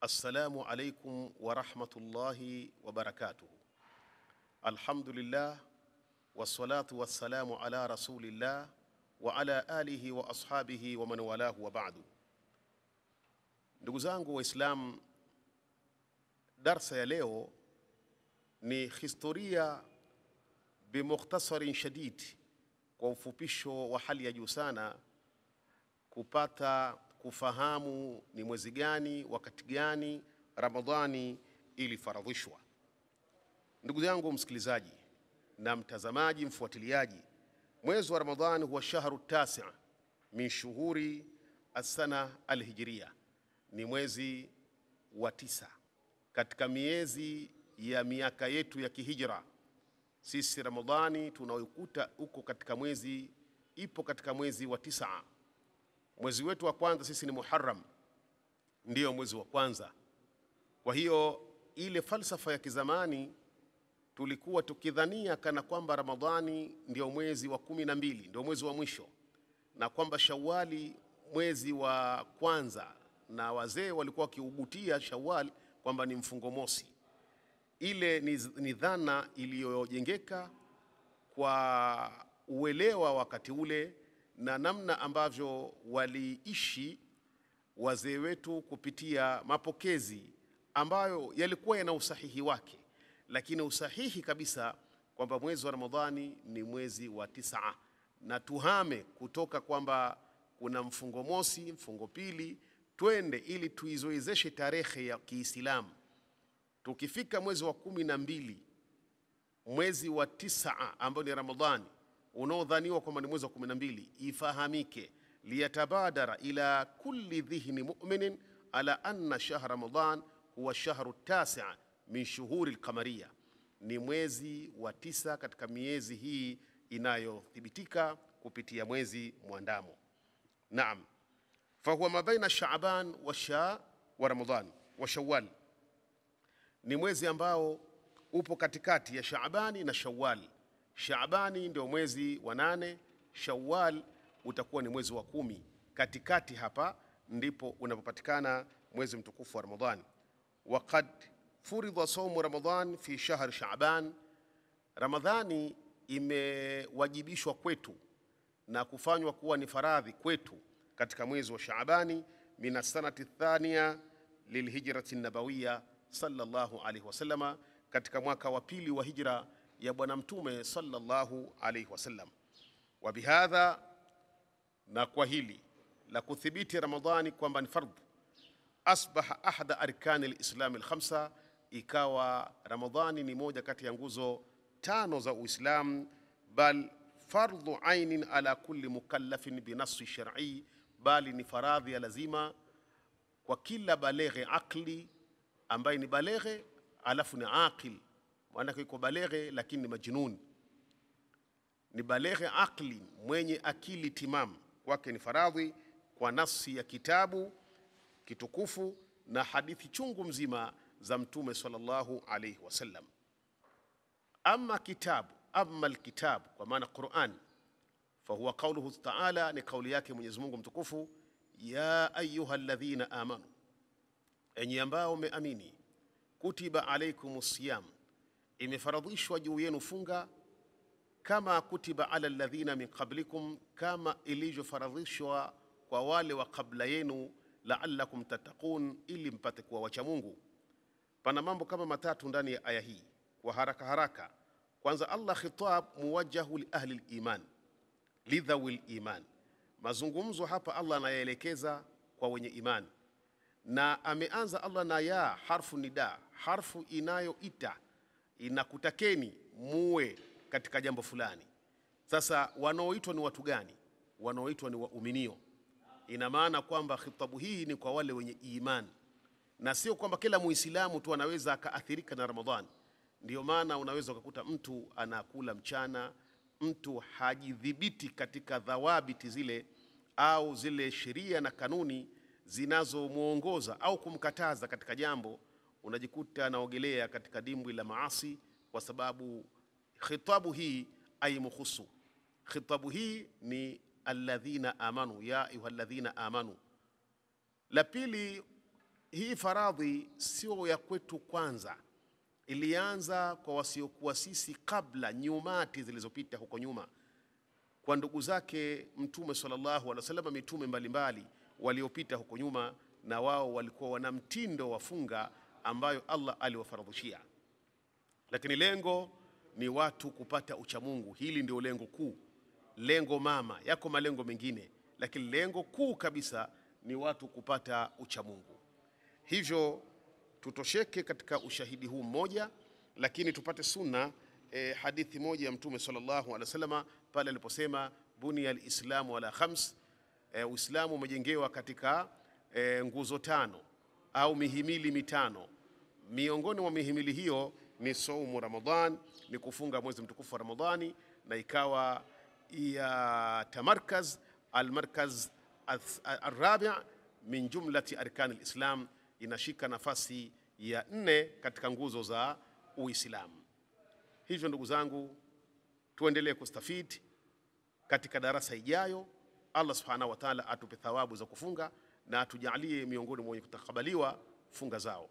assalamu alaikum warahmatullahi wabarakatuhu alhamdulillah wassalatu wassalamu ala rasulillah wa ala alihi wa ashabihi wa man walahu wa ba'du ndugu zangu waislam darsa ya leo ni historia bimukhtasarin shadid kwa ufupisho wa hali ya juu sana kupata kufahamu ni mwezi gani, wakati gani Ramadhani ilifaradhishwa. Ndugu yangu msikilizaji na mtazamaji mfuatiliaji, mwezi wa Ramadhani huwa shahru tasi min shuhuri assana alhijiria, ni mwezi wa tisa katika miezi ya miaka yetu ya kihijra. Sisi Ramadhani tunaoikuta uko katika mwezi ipo katika mwezi wa tisa. Mwezi wetu wa kwanza sisi ni Muharram, ndiyo mwezi wa kwanza. Kwa hiyo ile falsafa ya kizamani tulikuwa tukidhania kana kwamba Ramadhani ndio mwezi wa kumi na mbili, ndio mwezi wa mwisho, na kwamba Shawali mwezi wa kwanza, na wazee walikuwa wakiugutia Shawali kwamba ni mfungo mosi. Ile ni, ni dhana iliyojengeka kwa uelewa wakati ule na namna ambavyo waliishi wazee wetu kupitia mapokezi ambayo yalikuwa yana usahihi wake, lakini usahihi kabisa kwamba mwezi wa Ramadhani ni mwezi wa tisa, na tuhame kutoka kwamba kuna mfungo mosi, mfungo pili, twende ili tuizoezeshe tarehe ya Kiislamu. Tukifika mwezi wa kumi na mbili, mwezi wa tisa ambao ni Ramadhani, unaodhaniwa kwamba ni mwezi wa 12 ifahamike liyatabadara ila kulli dhihni mu'minin ala anna shahr ramadan huwa shahru tasi'a min shuhuri lkamaria ni mwezi wa tisa katika miezi hii inayothibitika kupitia mwezi mwandamo. Naam, fahuwa ma baina shaban wa sha wa ramadan wa shawal, ni mwezi ambao upo katikati ya Shaabani na shawali Shaabani ndio mwezi wa nane, Shawwal utakuwa ni mwezi wa kumi. Katikati hapa ndipo unapopatikana mwezi mtukufu wa Ramadhani. Waqad furidha saumu Ramadhan fi shahr Shaaban, Ramadhani imewajibishwa kwetu na kufanywa kuwa ni faradhi kwetu katika mwezi wa Shaabani min sanati thania lilhijrati nabawiya sallallahu alayhi wasallama, katika mwaka wa pili wa hijra ya Bwana Mtume sallallahu alaihi wasallam. Wa bihadha, na kwa hili la kuthibiti Ramadhani kwamba ni fardhu, asbaha ahada arkani lislami alkhamsa ikawa Ramadhani ni moja kati ya nguzo tano za Uislamu, bal fardhu ainin ala kulli mukallafin binasi shar'i, bali ni faradhi ya lazima kwa kila baleghe akli ambaye ni baleghe alafu ni aqil maanake iko baleghe lakini ni majnun, ni baleghe akli, mwenye akili timamu, kwake ni faradhi kwa nafsi ya kitabu kitukufu na hadithi chungu mzima za Mtume sallallahu alaihi wasallam. Ama kitabu, ama alkitabu, kwa maana Qurani, fahuwa qauluhu taala, ni kauli yake Mwenyezi Mungu mtukufu, ya ayuha alladhina amanu, enyi ambao umeamini kutiba alaikum siyam imefaradhishwa juu yenu funga kama kutiba ala alladhina min qablikum, kama ilivyofaradhishwa kwa wale wa kabla yenu, laallakum tattaqun, ili mpate kuwa wacha Mungu. Pana mambo kama matatu ndani ya aya hii kwa haraka haraka. Kwanza, Allah khitab muwajjahu li ahli liman lidhawi liman, mazungumzo hapa Allah anayaelekeza kwa wenye imani, na ameanza Allah na ya harfu nida, harfu inayoita inakutakeni muwe katika jambo fulani. Sasa wanaoitwa ni watu gani? Wanaoitwa ni waaminio. Ina maana kwamba khitabu hii ni kwa wale wenye imani, na sio kwamba kila muislamu tu anaweza akaathirika na Ramadhani. Ndiyo maana unaweza ukakuta mtu anakula mchana, mtu hajidhibiti katika dhawabiti zile au zile sheria na kanuni zinazomwongoza au kumkataza katika jambo unajikuta anaogelea katika dimbwi la maasi, kwa sababu khitabu hii aimuhusu, Khitabu hii ni alladhina amanu, ya ayuhalladhina amanu. La pili, hii faradhi sio ya kwetu kwanza, ilianza kwa wasiokuwa sisi kabla, nyumati zilizopita huko nyuma, kwa ndugu zake Mtume sallallahu alaihi wasallam, mitume mbalimbali waliopita huko nyuma, na wao walikuwa wana mtindo wa funga ambayo Allah aliwafaradhishia, lakini lengo ni watu kupata uchamungu. Hili ndio lengo kuu, lengo mama. Yako malengo mengine, lakini lengo kuu kabisa ni watu kupata uchamungu. Hivyo tutosheke katika ushahidi huu mmoja, lakini tupate sunna e, hadithi moja ya Mtume sallallahu alaihi wasallam pale aliposema bunia alislamu ala khams, e, Uislamu umejengewa katika e, nguzo tano au mihimili mitano Miongoni mwa mihimili hiyo ni saumu Ramadhan, ni kufunga mwezi mtukufu wa Ramadhani, na ikawa ya tamarkaz almarkaz arabi min jumlati arkani lislam, inashika nafasi ya nne katika nguzo za Uislamu. Hivyo ndugu zangu, tuendelee kustafidi katika darasa ijayo. Allah subhanahu wa taala atupe thawabu za kufunga na atujalie miongoni mwa wenye kutakabaliwa funga zao.